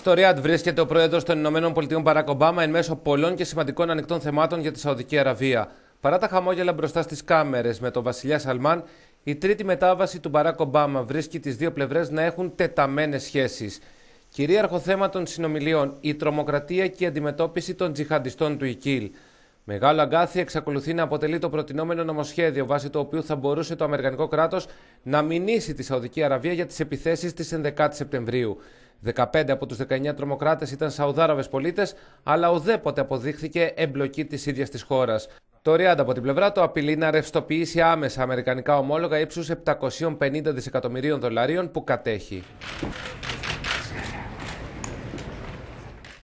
Στο Ριάντ βρίσκεται ο πρόεδρος των ΗΠΑ Μπαράκ Ομπάμα εν μέσω πολλών και σημαντικών ανοιχτών θεμάτων για τη Σαουδική Αραβία. Παρά τα χαμόγελα μπροστά στις κάμερες με τον βασιλιά Σαλμάν, η τρίτη μετάβαση του Μπαράκ Ομπάμα βρίσκει τις δύο πλευρές να έχουν τεταμένες σχέσεις. Κυρίαρχο θέμα των συνομιλίων, η τρομοκρατία και η αντιμετώπιση των τζιχαντιστών του ΙΚΙΛ. Μεγάλο αγκάθι εξακολουθεί να αποτελεί το προτινόμενο νομοσχέδιο βάσει το οποίο θα μπορούσε το Αμερικανικό κράτος να μηνύσει τη Σαουδική Αραβία για τις επιθέσεις της 11 η Σεπτεμβρίου. 15 από τους 19 τρομοκράτες ήταν Σαουδάραβες πολίτες, αλλά ουδέποτε αποδείχθηκε εμπλοκή της ίδιας της χώρας. Το Ριάντα από την πλευρά του απειλεί να ρευστοποιήσει άμεσα αμερικανικά ομόλογα ύψους 750 δισεκατομμυρίων δολαρίων που κατέχει.